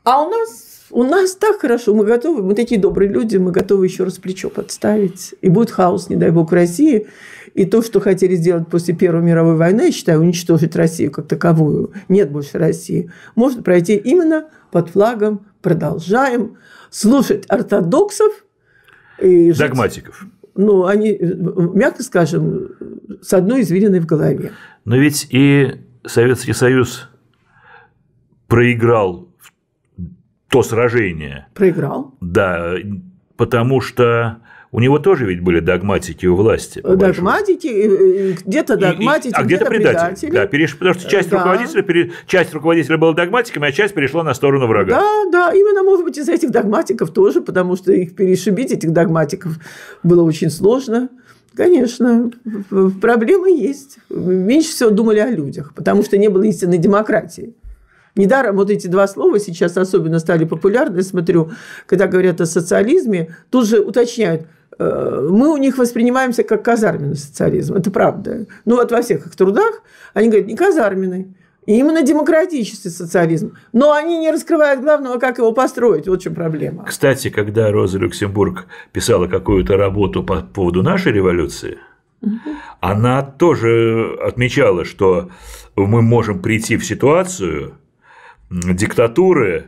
а у нас, у нас так хорошо, мы готовы, мы такие добрые люди, мы готовы еще раз плечо подставить. И будет хаос, не дай бог, в России. И то, что хотели сделать после Первой мировой войны, я считаю, уничтожить Россию как таковую, нет больше России, можно пройти именно под флагом «Продолжаем слушать ортодоксов». И Догматиков. ну, они, мягко скажем, с одной извилиной в голове. Но ведь и Советский Союз проиграл то сражение. Проиграл. Да, потому что у него тоже ведь были догматики у власти. Догматики, э, э, где-то догматики, и, и, а где-то, где предатели. предатели. Да, переш... потому что часть, да. руководителя, пере... часть руководителя была догматиками, а часть перешла на сторону врага. Да, да, именно, может быть, из этих догматиков тоже, потому что их перешибить, этих догматиков, было очень сложно. Конечно, проблемы есть. Меньше всего думали о людях, потому что не было истинной демократии. Недаром вот эти два слова сейчас особенно стали популярны, смотрю, когда говорят о социализме, тут же уточняют, э, мы у них воспринимаемся как казарменный социализм. Это правда. Ну, вот во всех их трудах они говорят, не казарменный, Именно демократический социализм. Но они не раскрывают главного, как его построить. Вот в чем проблема. Кстати, когда Роза Люксембург писала какую-то работу по поводу нашей революции, она тоже отмечала, что мы можем прийти в ситуацию, диктатуры,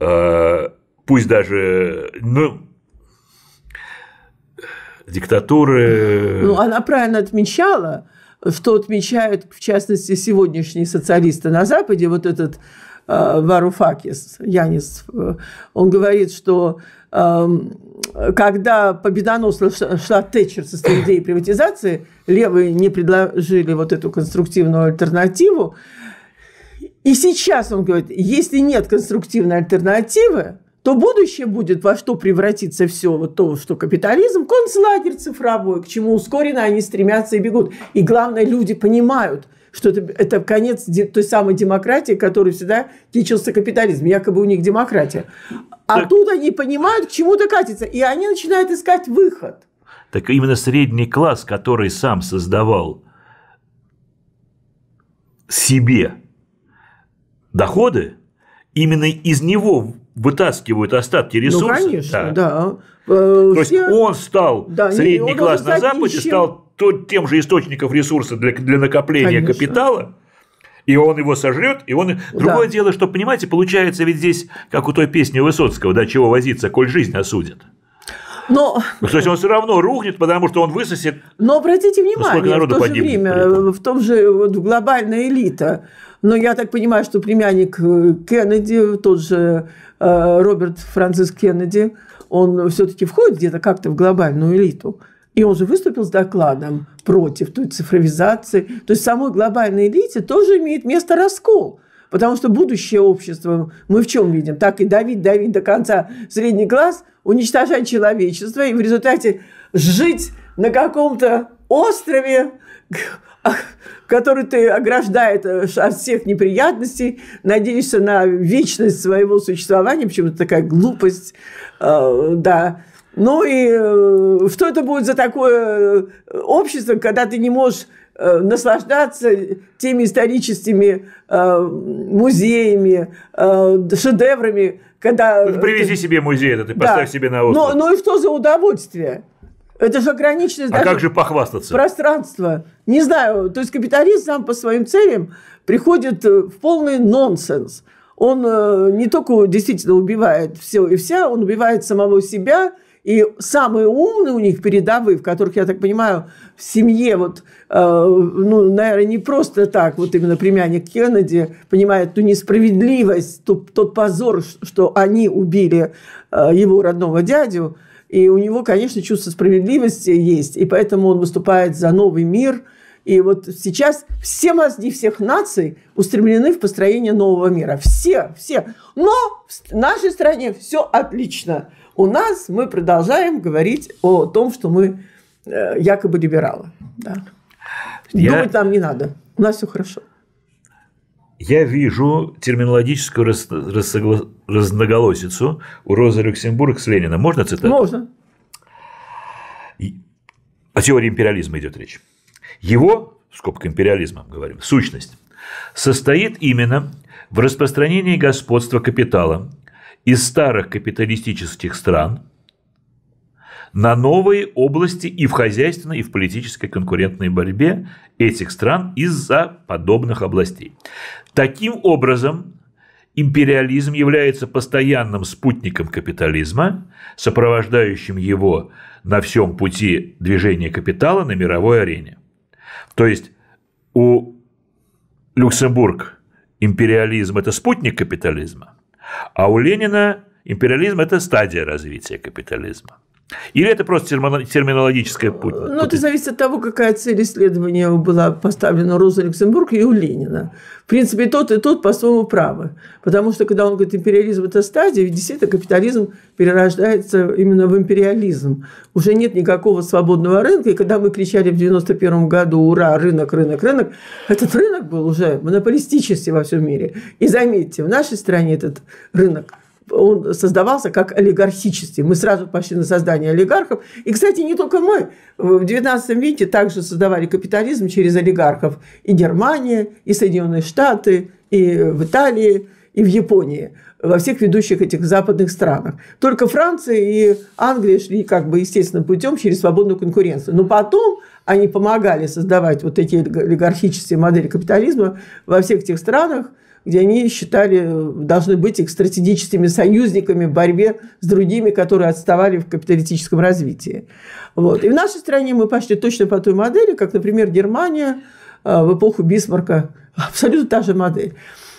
э, пусть даже, ну, диктатуры... Ну, она правильно отмечала, что отмечают, в частности, сегодняшние социалисты на Западе, вот этот э, Варуфакис, Янис, он говорит, что эм, когда победоносно шла Тэтчер со своей идеей приватизации, левые не предложили вот эту конструктивную альтернативу, и сейчас он говорит, если нет конструктивной альтернативы, то будущее будет во что превратиться все вот то, что капитализм, концлагерь цифровой, к чему ускоренно они стремятся и бегут. И главное, люди понимают, что это, это конец той самой демократии, которой всегда кичился капитализм. Якобы у них демократия. А так... тут они понимают, к чему-то катится. И они начинают искать выход. Так именно средний класс, который сам создавал себе доходы, именно из него вытаскивают остатки ну, ресурсов. Ну, конечно, да. да. Э, то Все... есть он стал да, средний класс на Западе, нищим. стал тем же источником ресурса для, для накопления конечно. капитала, и он его сожрет, и он. Другое да. дело, что, понимаете, получается ведь здесь, как у той песни Высоцкого, да, чего возиться, коль жизнь осудит. Но... Ну, то есть он все равно рухнет, потому что он высосет. Но обратите ну, внимание, в то же время, в том же вот, глобальная элита но я так понимаю, что племянник э, Кеннеди, тот же э, Роберт Франциск Кеннеди, он все-таки входит где-то как-то в глобальную элиту. И он же выступил с докладом против той цифровизации. То есть в самой глобальной элите тоже имеет место раскол. Потому что будущее общества мы в чем видим? Так и давить, давить до конца средний класс, уничтожать человечество и в результате жить на каком-то острове (laughs) который ты ограждает э, от всех неприятностей, надеешься на вечность своего существования, почему-то такая глупость, э, да. Ну и э, что это будет за такое общество, когда ты не можешь наслаждаться теми историческими музеями, шедеврами, когда... Ну, привези ты... себе музей этот и да. поставь себе на остров. Ну, ну и что за удовольствие? Это же ограниченность... А как же похвастаться? Пространство. Не знаю. То есть капитализм сам по своим целям приходит э, в полный нонсенс. Он э, не только действительно убивает все и вся, он убивает самого себя, и самые умные у них передовые, в которых, я так понимаю, в семье, вот, э, ну, наверное, не просто так, вот именно племянник Кеннеди понимает ту несправедливость, ту, тот позор, что они убили э, его родного дядю, и у него, конечно, чувство справедливости есть, и поэтому он выступает за новый мир. И вот сейчас все мозги всех наций устремлены в построение нового мира. Все, все. Но в нашей стране все отлично. У нас мы продолжаем говорить о том, что мы э, якобы либералы. Да. Я... Думать нам не надо. У нас все хорошо я вижу терминологическую рас... рассогла... разноголосицу у Розы Люксембург с Лениным. Можно цитату? Можно. О теории империализма идет речь. Его, в скобках империализма говорим, сущность состоит именно в распространении господства капитала из старых капиталистических стран – на новые области и в хозяйственной, и в политической конкурентной борьбе этих стран из-за подобных областей. Таким образом, империализм является постоянным спутником капитализма, сопровождающим его на всем пути движения капитала на мировой арене. То есть у Люксембург империализм – это спутник капитализма, а у Ленина империализм – это стадия развития капитализма. Или это просто терминологическая путь? Ну, это зависит от того, какая цель исследования была поставлена Роза Люксембург и у Ленина. В принципе, и тот, и тот по-своему правы. Потому что, когда он говорит, империализм – это стадия, ведь действительно капитализм перерождается именно в империализм. Уже нет никакого свободного рынка. И когда мы кричали в 91 году «Ура! Рынок, рынок, рынок!», этот рынок был уже монополистический во всем мире. И заметьте, в нашей стране этот рынок – он создавался как олигархический. Мы сразу пошли на создание олигархов. И, кстати, не только мы. В XIX веке также создавали капитализм через олигархов. И Германия, и Соединенные Штаты, и в Италии, и в Японии во всех ведущих этих западных странах. Только Франция и Англия шли как бы естественным путем через свободную конкуренцию. Но потом они помогали создавать вот эти олигархические модели капитализма во всех этих странах – где они считали, э, должны быть их стратегическими союзниками в борьбе с другими, которые отставали в капиталистическом развитии. Вот. И в нашей стране мы пошли точно по той модели, как, например, Германия э, в эпоху Бисмарка. (laughs) Абсолютно та же модель.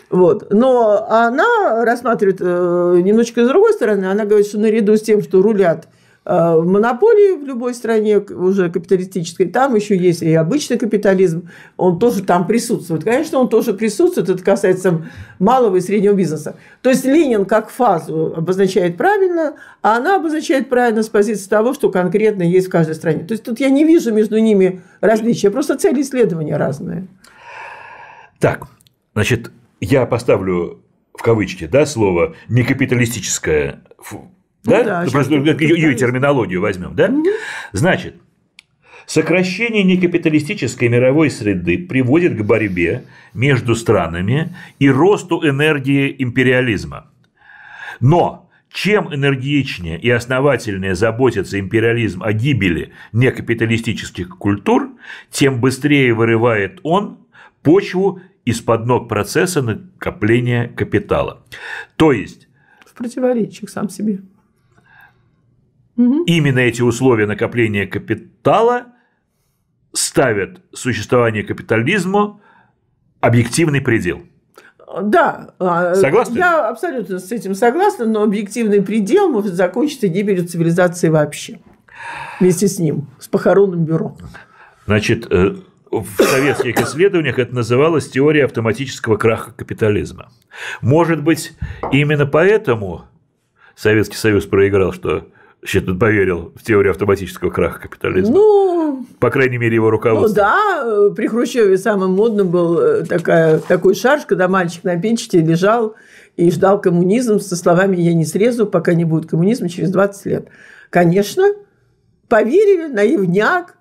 Вот. Но она рассматривает э, немножечко с другой стороны. Она говорит, что наряду с тем, что рулят Э, монополии в любой стране уже капиталистической, там еще есть и обычный капитализм, он тоже там присутствует. Конечно, он тоже присутствует, это касается малого и среднего бизнеса. То есть Ленин как фазу обозначает правильно, а она обозначает правильно с позиции того, что конкретно есть в каждой стране. То есть тут я не вижу между ними различия, просто цели исследования разные. Так, значит, я поставлю в кавычки, да, слово некапиталистическое ну да? да Просто ну, ее терминологию возьмем, да? Значит, Сокращение некапиталистической мировой среды приводит к борьбе между странами и росту энергии империализма. Но чем энергичнее и основательнее заботится империализм о гибели некапиталистических культур, тем быстрее вырывает он почву из-под ног процесса накопления капитала. То есть... В противоречии к сам себе. Именно эти условия накопления капитала ставят существование капитализма объективный предел. Да, а, согласны? я абсолютно с этим согласна, но объективный предел может закончиться гибелью цивилизации вообще. Вместе с ним, с похоронным бюро. Значит, э, в советских исследованиях это называлось теория автоматического краха капитализма. Может быть, именно поэтому Советский Союз проиграл, что тут поверил в теорию автоматического краха капитализма. Ну, по крайней мере, его руководство. Ну да, э, при Хрущеве самым модным был э, такая, такой шарж, когда мальчик на печке лежал и ждал коммунизм со словами «я не срезу, пока не будет коммунизм через 20 лет». Конечно, поверили, наивняк,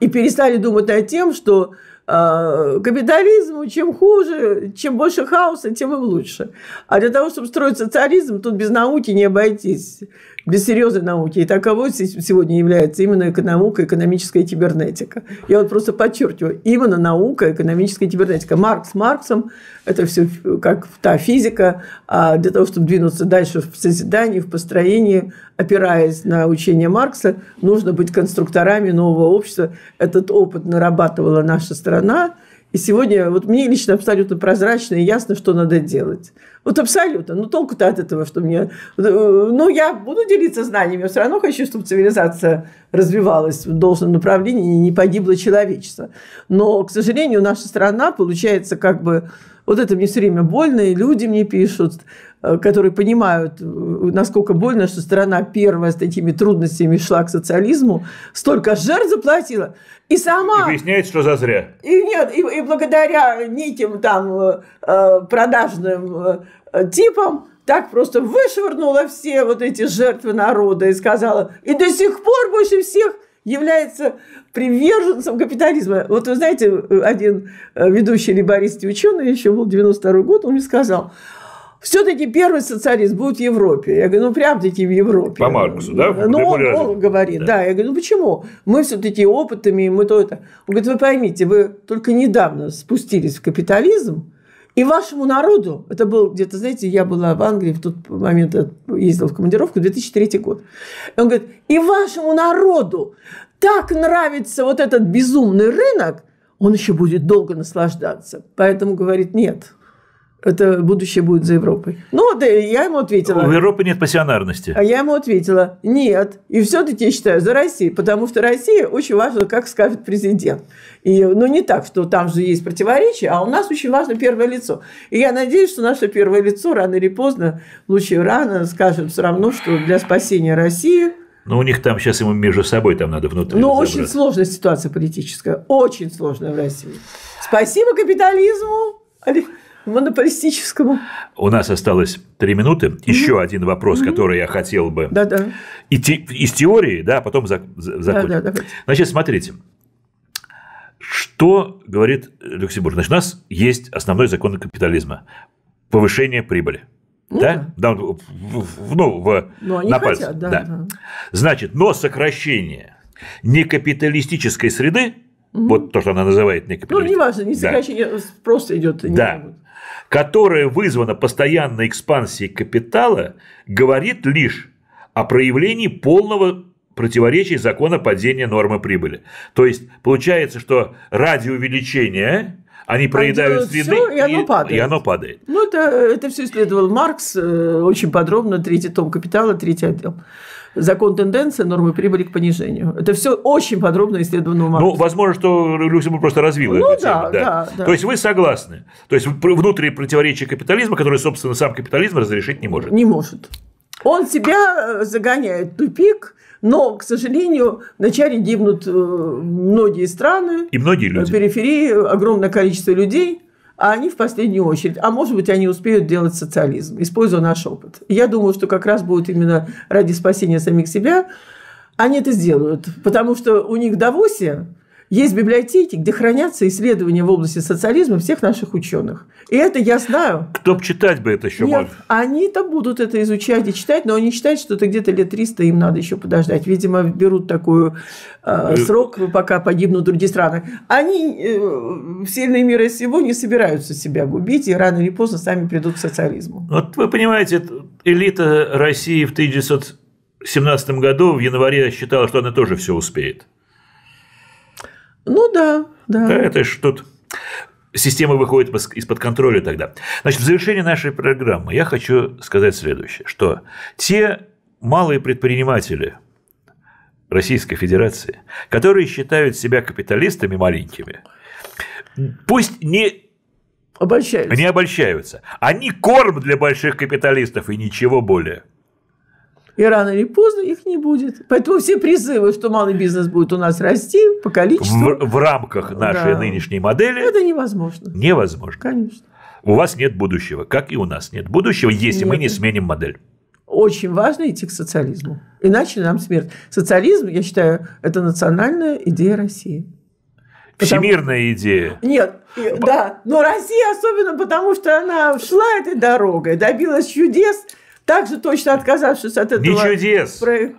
и перестали думать над тем, что э, капитализму, чем хуже, чем больше хаоса, тем им лучше. А для того, чтобы строить социализм, тут без науки не обойтись без серьезной науки. И таковой сегодня является именно наука, экономическая кибернетика. Я вот просто подчеркиваю, именно наука, экономическая кибернетика. Маркс Марксом, это все как та физика, а для того, чтобы двинуться дальше в созидании, в построении, опираясь на учение Маркса, нужно быть конструкторами нового общества. Этот опыт нарабатывала наша страна, и сегодня вот мне лично абсолютно прозрачно и ясно, что надо делать. Вот абсолютно. Ну, толку-то от этого, что мне... Э, ну, я буду делиться знаниями, я все равно хочу, чтобы цивилизация развивалась в должном направлении и не погибло человечество. Но, к сожалению, наша страна получается как бы... Вот это мне все время больно, и люди мне пишут, Э, которые понимают, э, насколько больно, что страна первая с такими трудностями шла к социализму, столько жертв заплатила, и сама... И выясняется, что за зря. И нет, и, и благодаря неким там э, продажным типам так просто вышвырнула все вот эти жертвы народа и сказала, и до сих пор больше всех является приверженцем капитализма. Вот вы знаете, один ведущий либористский ученый еще был 92 год, он мне сказал, все-таки первый социалист будет в Европе. Я говорю, ну прям-таки в Европе. По Марксу, да? Ну, он, он говорит, да. да. Я говорю, ну почему? Мы все-таки опытами, мы то это. Он говорит, вы поймите, вы только недавно спустились в капитализм, и вашему народу, это был где-то, знаете, я была в Англии, в тот момент ездила в командировку, 2003 год. И он говорит, и вашему народу так нравится вот этот безумный рынок, он еще будет долго наслаждаться. Поэтому говорит, нет, это будущее будет за Европой. Ну, да, э, я ему ответила. У Европы нет пассионарности. А я ему ответила, нет. И все-таки я считаю за Россию, потому что Россия очень важна, как скажет президент. И, ну, не так, что там же есть противоречия, а у нас очень важно первое лицо. И я надеюсь, что наше первое лицо рано или поздно, лучше рано, скажем все равно, что для спасения России ну, – но у них там сейчас ему между собой там надо внутри. Ну, очень сложная ситуация политическая. Очень сложная в России. Спасибо капитализму. Монополистическому. У нас осталось три минуты. Mm-hmm. Еще один вопрос, mm-hmm. который я хотел бы. Да-да. И те, из теории, да, а потом за, за, закончим. Да, да, Значит, смотрите. Что говорит Люксембург? Значит, у нас есть основной закон капитализма – повышение прибыли. Ну да? да? да ну, в, ну, в, ну, они на хотят, Да, да. Да. Значит, но сокращение некапиталистической среды, угу. вот то, что она называет некапиталистической. Ну, неважно, не сокращение, да. просто идет. Да. Могут которая вызвана постоянной экспансией капитала, говорит лишь о проявлении полного противоречия закона падения нормы прибыли. То есть получается, что ради увеличения они проедают они следы, и, оно и, падает. и оно падает. Ну, это, это все исследовал Маркс э, очень подробно, третий том «Капитала», третий отдел закон тенденции, нормы прибыли к понижению. Это все очень подробно исследовано у ну, Маркса. Ну, возможно, что Люксембург просто развил ну, эту да, тему. Да. Да, да. То есть вы согласны. То есть внутренние противоречия капитализма, которые, собственно, сам капитализм разрешить не может. Не может. Он себя э, загоняет в тупик – но, к сожалению, вначале гибнут э, многие страны. И многие люди. Э, периферии огромное количество людей, а они в последнюю очередь. А может быть, они успеют делать социализм, используя наш опыт. Я думаю, что как раз будет именно ради спасения самих себя они это сделают. Потому что у них в Давосе есть библиотеки, где хранятся исследования в области социализма всех наших ученых. И это я знаю. Кто бы читать бы это еще мог? Они-то будут это изучать и читать, но они считают, что это где-то лет 300 им надо еще подождать. Видимо, берут такой э, э, срок, пока погибнут другие страны. Они э, сильные мира сего не собираются себя губить и рано или поздно сами придут к социализму. Вот вы понимаете, элита России в 1917 году в январе считала, что она тоже все успеет. Ну да, да. Да, это ж тут система выходит из-под контроля тогда. Значит, в завершении нашей программы я хочу сказать следующее, что те малые предприниматели Российской Федерации, которые считают себя капиталистами маленькими, пусть не обольщаются. не обольщаются. Они корм для больших капиталистов и ничего более. И рано или поздно их не будет. Поэтому все призывы, что малый бизнес будет у нас расти по количеству. В, в рамках нашей да. нынешней модели. Это невозможно. Невозможно. Конечно. У вас нет будущего, как и у нас нет будущего, если нет. мы не сменим модель. Очень важно идти к социализму. Иначе нам смерть. Социализм, я считаю, это национальная идея России. Потому... Всемирная идея. Нет, да. Но Россия особенно потому, что она шла этой дорогой, добилась чудес – также точно отказавшись от этого... Ничего чудес! Про... Э,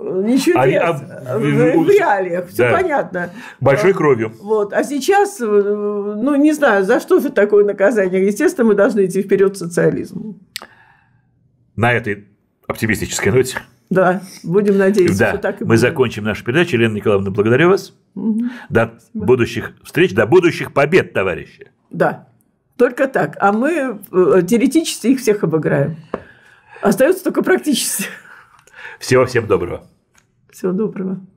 не чудес, а, а, в, в реалиях, все понятно. Большой э, кровью. Вот. А сейчас, э, ну, не знаю, за что же такое наказание. Естественно, мы должны идти вперед к социализму. На этой оптимистической ноте. Да, будем надеяться, да. что так и Мы будет. закончим нашу передачу. Елена Николаевна, благодарю вас. Угу. До Спасибо. будущих встреч, до будущих побед, товарищи. Да, только так. А мы теоретически их всех обыграем. Остается только практически. Всего всем доброго. Всего доброго.